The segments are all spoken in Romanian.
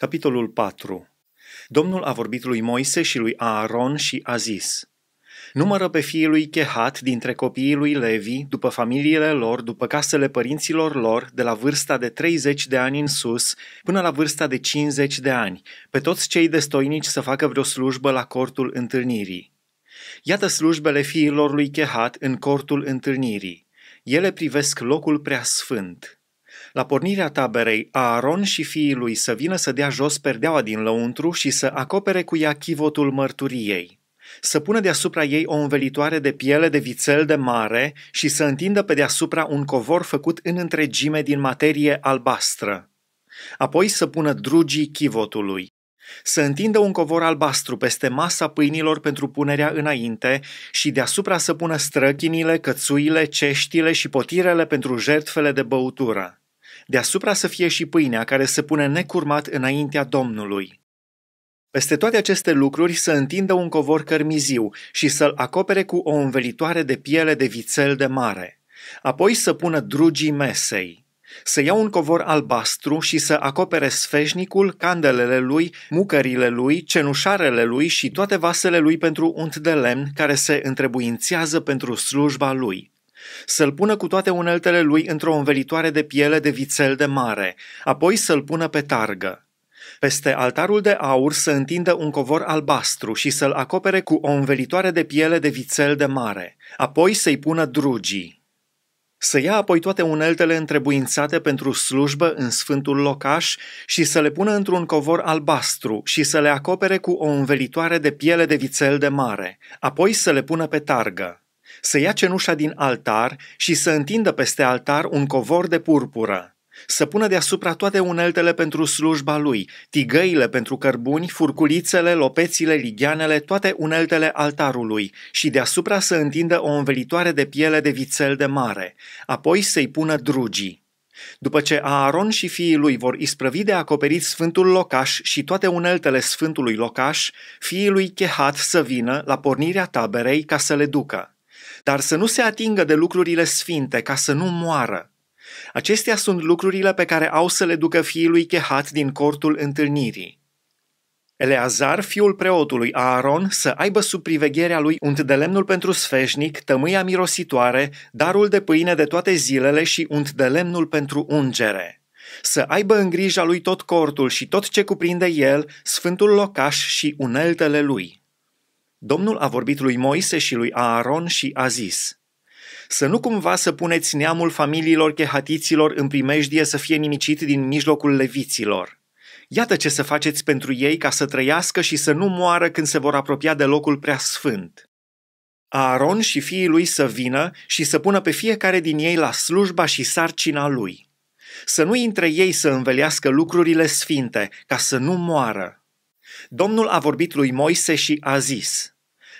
Capitolul 4 Domnul a vorbit lui Moise și lui Aaron și a zis, Numără pe fiii lui Chehat dintre copiii lui Levi, după familiile lor, după casele părinților lor, de la vârsta de 30 de ani în sus până la vârsta de 50 de ani, pe toți cei destoinici să facă vreo slujbă la cortul întâlnirii. Iată slujbele fiilor lui Chehat în cortul întâlnirii. Ele privesc locul prea sfânt. La pornirea taberei, Aaron și fiii lui să vină să dea jos perdeaua din lăuntru și să acopere cu ea chivotul mărturiei să pună deasupra ei o învelitoare de piele de vițel de mare și să întindă pe deasupra un covor făcut în întregime din materie albastră. Apoi să pună drugii chivotului. Să întindă un covor albastru peste masa pâinilor pentru punerea înainte și deasupra să pună străchinile, cățuile, ceștile și potirele pentru jertfele de băutură deasupra să fie și pâinea care se pune necurmat înaintea Domnului. Peste toate aceste lucruri să întindă un covor cărmiziu și să-l acopere cu o învelitoare de piele de vițel de mare. Apoi să pună drugii mesei. Să ia un covor albastru și să acopere sfeșnicul, candelele lui, mucările lui, cenușarele lui și toate vasele lui pentru unt de lemn care se întrebuințează pentru slujba lui să-l pună cu toate uneltele lui într-o învelitoare de piele de vițel de mare, apoi să-l pună pe targă. Peste altarul de aur să întindă un covor albastru și să-l acopere cu o învelitoare de piele de vițel de mare, apoi să-i pună drugii. Să ia apoi toate uneltele întrebuințate pentru slujbă în sfântul locaș și să le pună într-un covor albastru și să le acopere cu o învelitoare de piele de vițel de mare, apoi să le pună pe targă să ia cenușa din altar și să întindă peste altar un covor de purpură, să pună deasupra toate uneltele pentru slujba lui, tigăile pentru cărbuni, furculițele, lopețile, ligianele, toate uneltele altarului și deasupra să întindă o învelitoare de piele de vițel de mare, apoi să-i pună drugii. După ce Aaron și fiii lui vor isprăvi de acoperit sfântul locaș și toate uneltele sfântului locaș, fiii lui Chehat să vină la pornirea taberei ca să le ducă dar să nu se atingă de lucrurile sfinte ca să nu moară. Acestea sunt lucrurile pe care au să le ducă fiului lui Chehat din cortul întâlnirii. Eleazar, fiul preotului Aaron, să aibă sub privegherea lui unt de lemnul pentru sfeșnic, tămâia mirositoare, darul de pâine de toate zilele și unt de lemnul pentru ungere. Să aibă în grija lui tot cortul și tot ce cuprinde el, sfântul locaș și uneltele lui. Domnul a vorbit lui Moise și lui Aaron și a zis, Să nu cumva să puneți neamul familiilor chehatiților în primejdie să fie nimicit din mijlocul leviților. Iată ce să faceți pentru ei ca să trăiască și să nu moară când se vor apropia de locul prea sfânt. Aaron și fiii lui să vină și să pună pe fiecare din ei la slujba și sarcina lui. Să nu intre ei să învelească lucrurile sfinte, ca să nu moară. Domnul a vorbit lui Moise și a zis,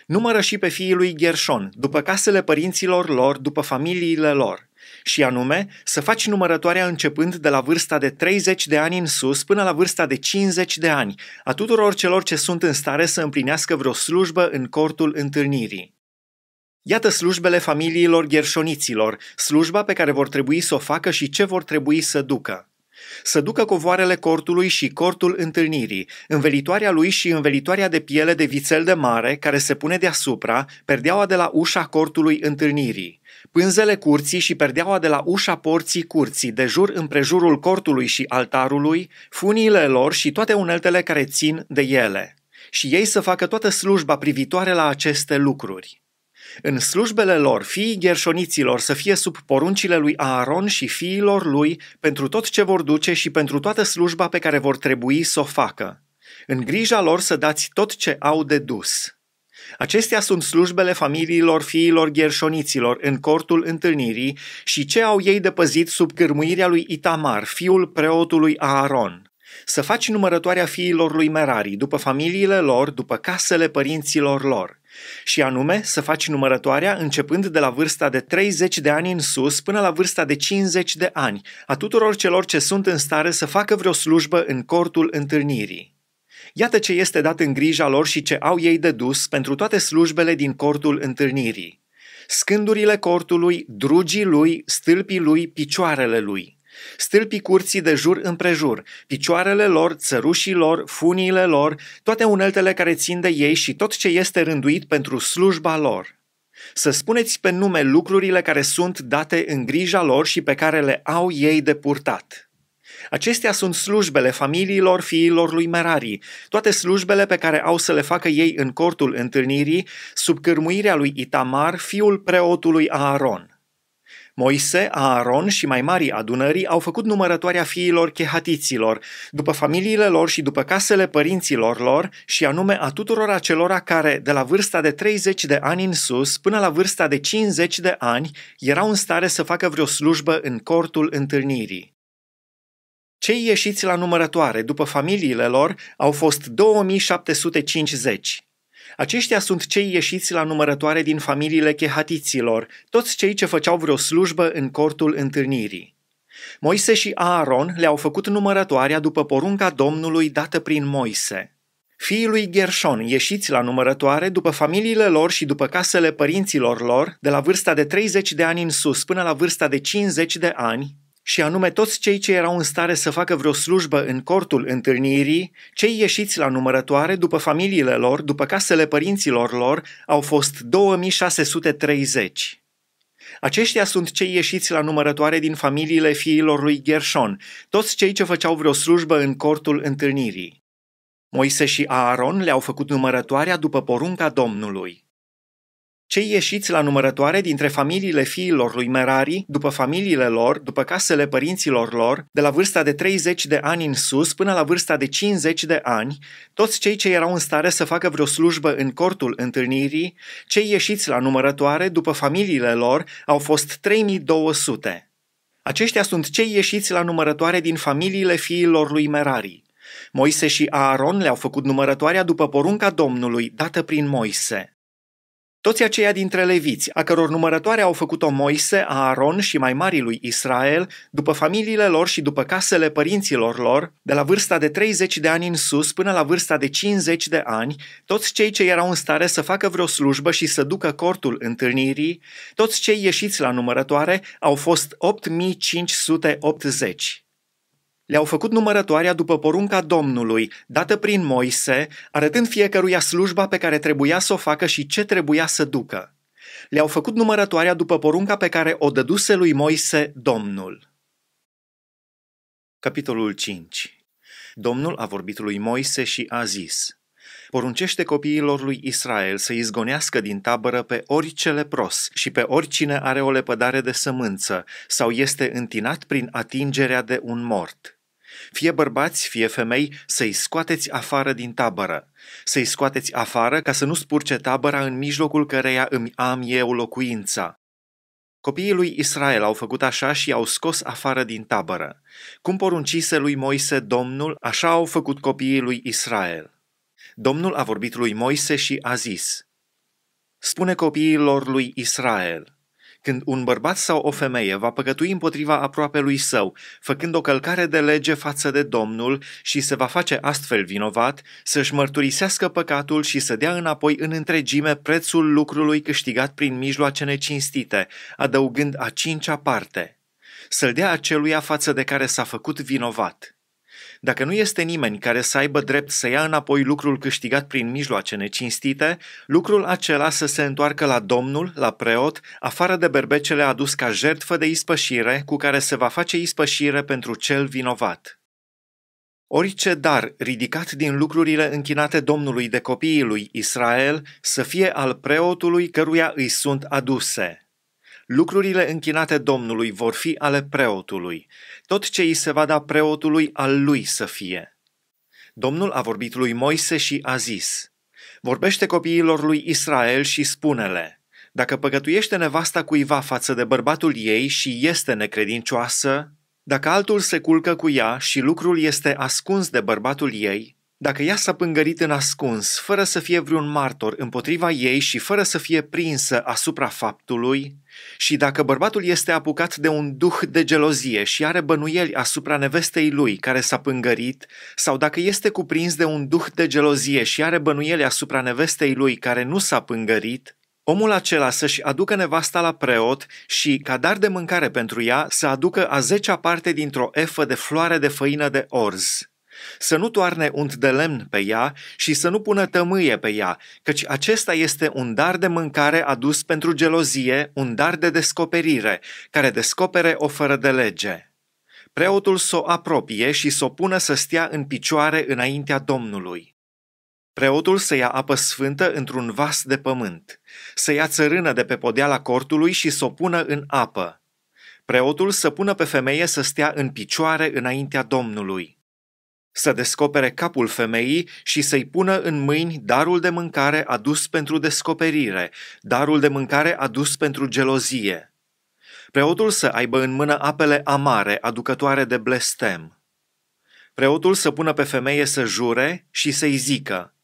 Numără și pe fiii lui Gershon, după casele părinților lor, după familiile lor, și anume să faci numărătoarea începând de la vârsta de 30 de ani în sus până la vârsta de 50 de ani, a tuturor celor ce sunt în stare să împlinească vreo slujbă în cortul întâlnirii. Iată slujbele familiilor gerșoniților, slujba pe care vor trebui să o facă și ce vor trebui să ducă. Să ducă covoarele cortului și cortul întâlnirii, învelitoarea lui și învelitoarea de piele de vițel de mare care se pune deasupra, perdeaua de la ușa cortului întâlnirii, pânzele curții și perdeaua de la ușa porții curții, de jur împrejurul cortului și altarului, funiile lor și toate uneltele care țin de ele. Și ei să facă toată slujba privitoare la aceste lucruri. În slujbele lor, fiii gherșoniților să fie sub poruncile lui Aaron și fiilor lui pentru tot ce vor duce și pentru toată slujba pe care vor trebui să o facă. În grija lor să dați tot ce au de dus. Acestea sunt slujbele familiilor fiilor gherșoniților în cortul întâlnirii și ce au ei de păzit sub cârmuirea lui Itamar, fiul preotului Aaron – să faci numărătoarea fiilor lui Merari, după familiile lor, după casele părinților lor și anume să faci numărătoarea începând de la vârsta de 30 de ani în sus până la vârsta de 50 de ani, a tuturor celor ce sunt în stare să facă vreo slujbă în cortul întâlnirii. Iată ce este dat în grija lor și ce au ei de dus pentru toate slujbele din cortul întâlnirii. Scândurile cortului, drugii lui, stâlpii lui, picioarele lui – Stâlpii curții de jur împrejur, picioarele lor, țărușii lor, funiile lor, toate uneltele care țin de ei și tot ce este rânduit pentru slujba lor. Să spuneți pe nume lucrurile care sunt date în grija lor și pe care le au ei de purtat. Acestea sunt slujbele familiilor fiilor lui Merari, toate slujbele pe care au să le facă ei în cortul întâlnirii, sub cârmuirea lui Itamar, fiul preotului Aaron. Moise, Aaron și mai mari adunării au făcut numărătoarea fiilor chehatiților, după familiile lor și după casele părinților lor, și anume a tuturor acelora care, de la vârsta de 30 de ani în sus până la vârsta de 50 de ani, erau în stare să facă vreo slujbă în cortul întâlnirii. Cei ieșiți la numărătoare după familiile lor au fost 2750. Aceștia sunt cei ieșiți la numărătoare din familiile chehatiților, toți cei ce făceau vreo slujbă în cortul întâlnirii. Moise și Aaron le-au făcut numărătoarea după porunca Domnului dată prin Moise. Fiii lui Gershon ieșiți la numărătoare după familiile lor și după casele părinților lor, de la vârsta de 30 de ani în sus până la vârsta de 50 de ani, și anume toți cei ce erau în stare să facă vreo slujbă în cortul întâlnirii, cei ieșiți la numărătoare după familiile lor, după casele părinților lor, au fost 2630. Aceștia sunt cei ieșiți la numărătoare din familiile fiilor lui Gershon, toți cei ce făceau vreo slujbă în cortul întâlnirii. Moise și Aaron le-au făcut numărătoarea după porunca Domnului. Cei ieșiți la numărătoare dintre familiile fiilor lui Merari, după familiile lor, după casele părinților lor, de la vârsta de 30 de ani în sus până la vârsta de 50 de ani, toți cei ce erau în stare să facă vreo slujbă în cortul întâlnirii, cei ieșiți la numărătoare după familiile lor au fost 3200. Aceștia sunt cei ieșiți la numărătoare din familiile fiilor lui Merari. Moise și Aaron le-au făcut numărătoarea după porunca Domnului dată prin Moise. Toți aceia dintre leviți, a căror numărătoare au făcut-o Moise, Aaron și mai marii lui Israel, după familiile lor și după casele părinților lor, de la vârsta de 30 de ani în sus până la vârsta de 50 de ani, toți cei ce erau în stare să facă vreo slujbă și să ducă cortul întâlnirii, toți cei ieșiți la numărătoare au fost 8580. Le-au făcut numărătoarea după porunca Domnului, dată prin Moise, arătând fiecăruia slujba pe care trebuia să o facă și ce trebuia să ducă. Le-au făcut numărătoarea după porunca pe care o dăduse lui Moise Domnul. Capitolul 5 Domnul a vorbit lui Moise și a zis, Poruncește copiilor lui Israel să izgonească din tabără pe orice lepros și pe oricine are o lepădare de sămânță sau este întinat prin atingerea de un mort fie bărbați, fie femei, să-i scoateți afară din tabără. Să-i scoateți afară ca să nu spurce tabăra în mijlocul căreia îmi am eu locuința. Copiii lui Israel au făcut așa și i-au scos afară din tabără. Cum poruncise lui Moise Domnul, așa au făcut copiii lui Israel. Domnul a vorbit lui Moise și a zis, Spune copiilor lui Israel – când un bărbat sau o femeie va păcătui împotriva lui său, făcând o călcare de lege față de Domnul și se va face astfel vinovat, să-și mărturisească păcatul și să dea înapoi în întregime prețul lucrului câștigat prin mijloace necinstite, adăugând a cincea parte. Să-l dea aceluia față de care s-a făcut vinovat. Dacă nu este nimeni care să aibă drept să ia înapoi lucrul câștigat prin mijloace necinstite, lucrul acela să se întoarcă la Domnul, la preot, afară de berbecele adus ca jertfă de ispășire, cu care se va face ispășire pentru cel vinovat. Orice dar ridicat din lucrurile închinate Domnului de copiii lui Israel să fie al preotului căruia îi sunt aduse. Lucrurile închinate Domnului vor fi ale preotului. Tot ce îi se va da preotului, al lui să fie. Domnul a vorbit lui Moise și a zis, Vorbește copiilor lui Israel și spune-le, dacă păcătuiește nevasta cuiva față de bărbatul ei și este necredincioasă, dacă altul se culcă cu ea și lucrul este ascuns de bărbatul ei, dacă ea s-a pângărit în ascuns, fără să fie vreun martor împotriva ei și fără să fie prinsă asupra faptului, și dacă bărbatul este apucat de un duh de gelozie și are bănuieli asupra nevestei lui care s-a pângărit, sau dacă este cuprins de un duh de gelozie și are bănuieli asupra nevestei lui care nu s-a pângărit, omul acela să-și aducă nevasta la preot și, ca dar de mâncare pentru ea, să aducă a zecea parte dintr-o efă de floare de făină de orz să nu toarne unt de lemn pe ea și să nu pună tămâie pe ea, căci acesta este un dar de mâncare adus pentru gelozie, un dar de descoperire, care descopere o fără de lege. Preotul s o apropie și s o pună să stea în picioare înaintea Domnului. Preotul să ia apă sfântă într-un vas de pământ, să ia țărână de pe podeala cortului și s o pună în apă. Preotul să pună pe femeie să stea în picioare înaintea Domnului să descopere capul femeii și să-i pună în mâini darul de mâncare adus pentru descoperire, darul de mâncare adus pentru gelozie. Preotul să aibă în mână apele amare, aducătoare de blestem. Preotul să pună pe femeie să jure și să-i zică,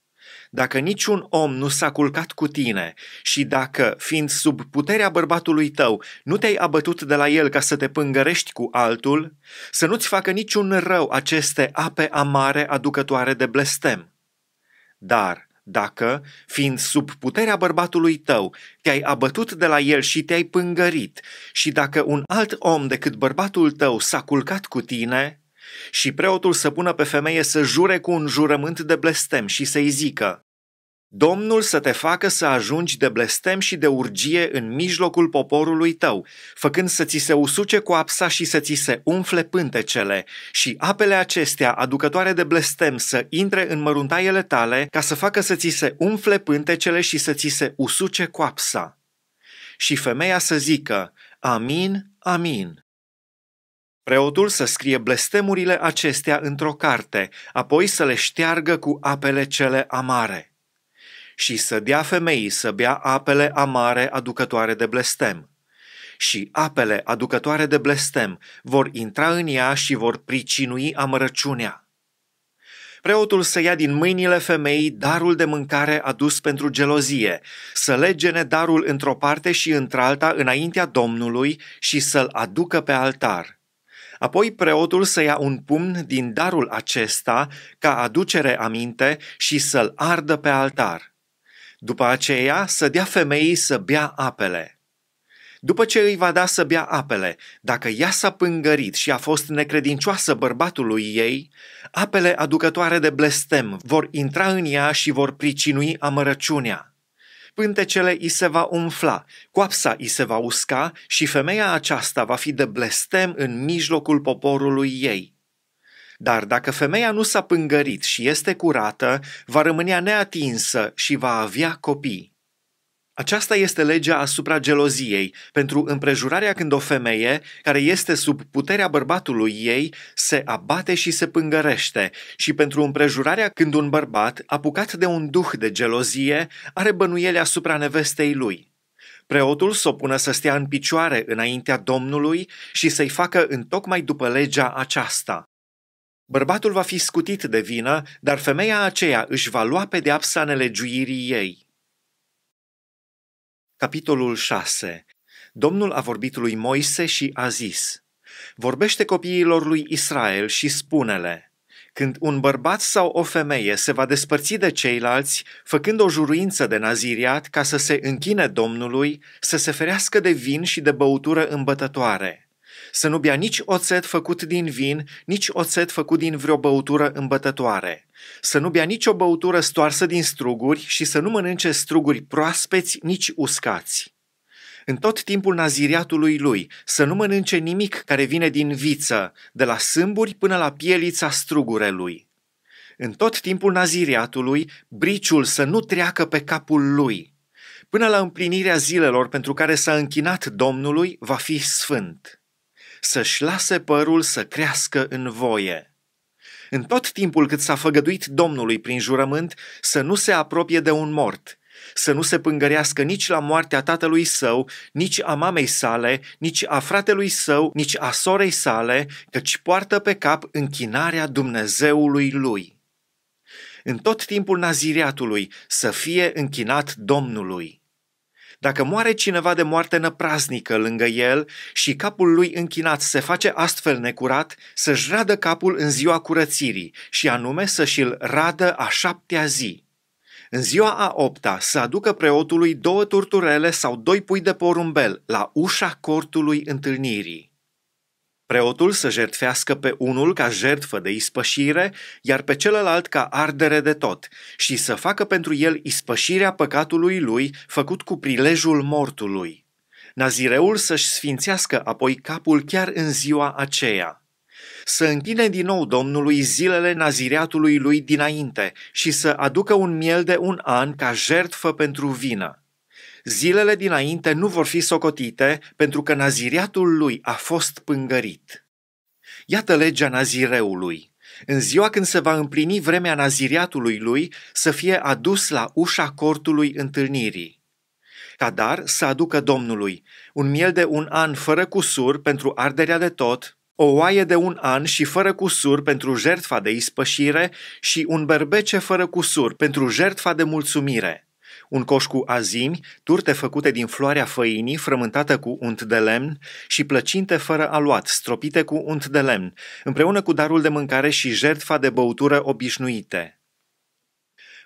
dacă niciun om nu s-a culcat cu tine și dacă, fiind sub puterea bărbatului tău, nu te-ai abătut de la el ca să te pângărești cu altul, să nu-ți facă niciun rău aceste ape amare aducătoare de blestem. Dar, dacă, fiind sub puterea bărbatului tău, te-ai abătut de la el și te-ai pângărit, și dacă un alt om decât bărbatul tău s-a culcat cu tine, și preotul să pună pe femeie să jure cu un jurământ de blestem și să-i zică, Domnul să te facă să ajungi de blestem și de urgie în mijlocul poporului tău, făcând să ți se usuce coapsa și să ți se umfle pântecele, și apele acestea, aducătoare de blestem, să intre în măruntaiele tale, ca să facă să ți se umfle pântecele și să ți se usuce coapsa. Și femeia să zică, Amin, Amin. Preotul să scrie blestemurile acestea într-o carte, apoi să le șteargă cu apele cele amare și să dea femeii să bea apele amare aducătoare de blestem. Și apele aducătoare de blestem vor intra în ea și vor pricinui amărăciunea. Preotul să ia din mâinile femeii darul de mâncare adus pentru gelozie, să legene darul într-o parte și într-alta înaintea Domnului și să-l aducă pe altar. Apoi preotul să ia un pumn din darul acesta ca aducere aminte și să-l ardă pe altar. După aceea să dea femeii să bea apele. După ce îi va da să bea apele, dacă ea s-a pângărit și a fost necredincioasă bărbatului ei, apele aducătoare de blestem vor intra în ea și vor pricinui amărăciunea pântecele i se va umfla, coapsa i se va usca și femeia aceasta va fi de blestem în mijlocul poporului ei. Dar dacă femeia nu s-a pângărit și este curată, va rămâne neatinsă și va avea copii. Aceasta este legea asupra geloziei, pentru împrejurarea când o femeie, care este sub puterea bărbatului ei, se abate și se pângărește, și pentru împrejurarea când un bărbat, apucat de un duh de gelozie, are bănuiele asupra nevestei lui. Preotul să o pună să stea în picioare înaintea Domnului și să-i facă întocmai după legea aceasta. Bărbatul va fi scutit de vină, dar femeia aceea își va lua pedeapsa nelegiuirii ei. Capitolul 6 Domnul a vorbit lui Moise și a zis, Vorbește copiilor lui Israel și spune-le, când un bărbat sau o femeie se va despărți de ceilalți, făcând o juruință de naziriat ca să se închine Domnului, să se ferească de vin și de băutură îmbătătoare – să nu bea nici oțet făcut din vin, nici oțet făcut din vreo băutură îmbătătoare. Să nu bea nici o băutură stoarsă din struguri și să nu mănânce struguri proaspeți, nici uscați. În tot timpul naziriatului lui, să nu mănânce nimic care vine din viță, de la sâmburi până la pielița strugurelui. În tot timpul naziriatului, briciul să nu treacă pe capul lui – până la împlinirea zilelor pentru care s-a închinat Domnului, va fi sfânt să-și lase părul să crească în voie. În tot timpul cât s-a făgăduit Domnului prin jurământ să nu se apropie de un mort, să nu se pângărească nici la moartea tatălui său, nici a mamei sale, nici a fratelui său, nici a sorei sale, căci poartă pe cap închinarea Dumnezeului lui. În tot timpul naziriatului să fie închinat Domnului. Dacă moare cineva de moarte năprasnică lângă el și capul lui închinat se face astfel necurat, să-și radă capul în ziua curățirii și anume să și-l radă a șaptea zi. În ziua a opta să aducă preotului două turturele sau doi pui de porumbel la ușa cortului întâlnirii. Preotul să jertfească pe unul ca jertfă de ispășire, iar pe celălalt ca ardere de tot, și să facă pentru el ispășirea păcatului lui făcut cu prilejul mortului. Nazireul să-și sfințească apoi capul chiar în ziua aceea. Să închine din nou Domnului zilele nazireatului lui dinainte și să aducă un miel de un an ca jertfă pentru vină. Zilele dinainte nu vor fi socotite pentru că naziriatul lui a fost pângărit. Iată legea nazireului. În ziua când se va împlini vremea naziriatului lui, să fie adus la ușa cortului întâlnirii. Ca dar să aducă Domnului un miel de un an fără cusur pentru arderea de tot, o oaie de un an și fără cusur pentru jertfa de ispășire și un berbece fără cusur pentru jertfa de mulțumire – un coș cu azimi, turte făcute din floarea făinii frământată cu unt de lemn și plăcinte fără aluat, stropite cu unt de lemn, împreună cu darul de mâncare și jertfa de băutură obișnuite.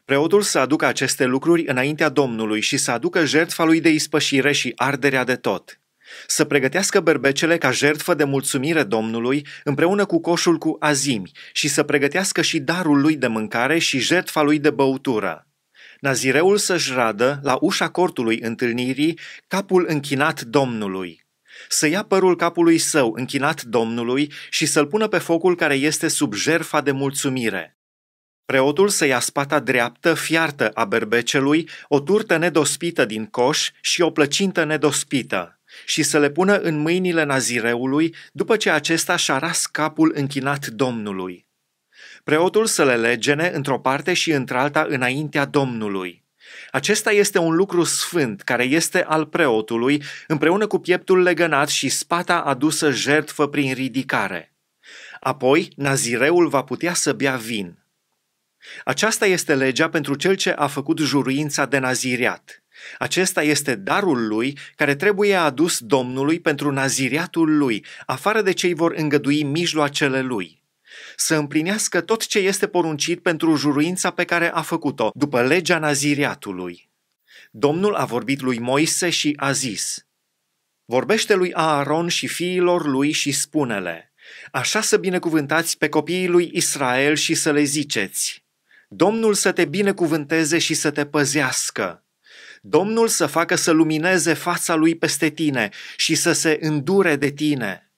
Preotul să aducă aceste lucruri înaintea Domnului și să aducă jertfa lui de ispășire și arderea de tot. Să pregătească berbecele ca jertfă de mulțumire Domnului împreună cu coșul cu azimi și să pregătească și darul lui de mâncare și jertfa lui de băutură. Nazireul să-și radă, la ușa cortului întâlnirii, capul închinat Domnului, să ia părul capului său închinat Domnului și să-l pună pe focul care este sub jerfa de mulțumire. Preotul să ia spata dreaptă, fiartă a berbecelui, o turtă nedospită din coș și o plăcintă nedospită, și să le pună în mâinile nazireului după ce acesta și-a ras capul închinat Domnului preotul să le legene într-o parte și într-alta înaintea Domnului. Acesta este un lucru sfânt care este al preotului împreună cu pieptul legănat și spata adusă jertfă prin ridicare. Apoi, nazireul va putea să bea vin. Aceasta este legea pentru cel ce a făcut juruința de naziriat. Acesta este darul lui care trebuie adus Domnului pentru naziriatul lui, afară de cei vor îngădui mijloacele lui să împlinească tot ce este poruncit pentru juruința pe care a făcut-o, după legea Naziriatului. Domnul a vorbit lui Moise și a zis, Vorbește lui Aaron și fiilor lui și spune-le, Așa să binecuvântați pe copiii lui Israel și să le ziceți, Domnul să te binecuvânteze și să te păzească. Domnul să facă să lumineze fața lui peste tine și să se îndure de tine.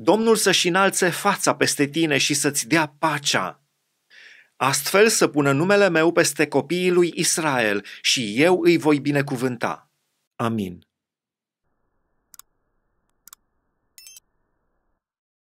Domnul să-și înalțe fața peste tine și să-ți dea pacea. Astfel să pună numele meu peste copiii lui Israel și eu îi voi binecuvânta. Amin.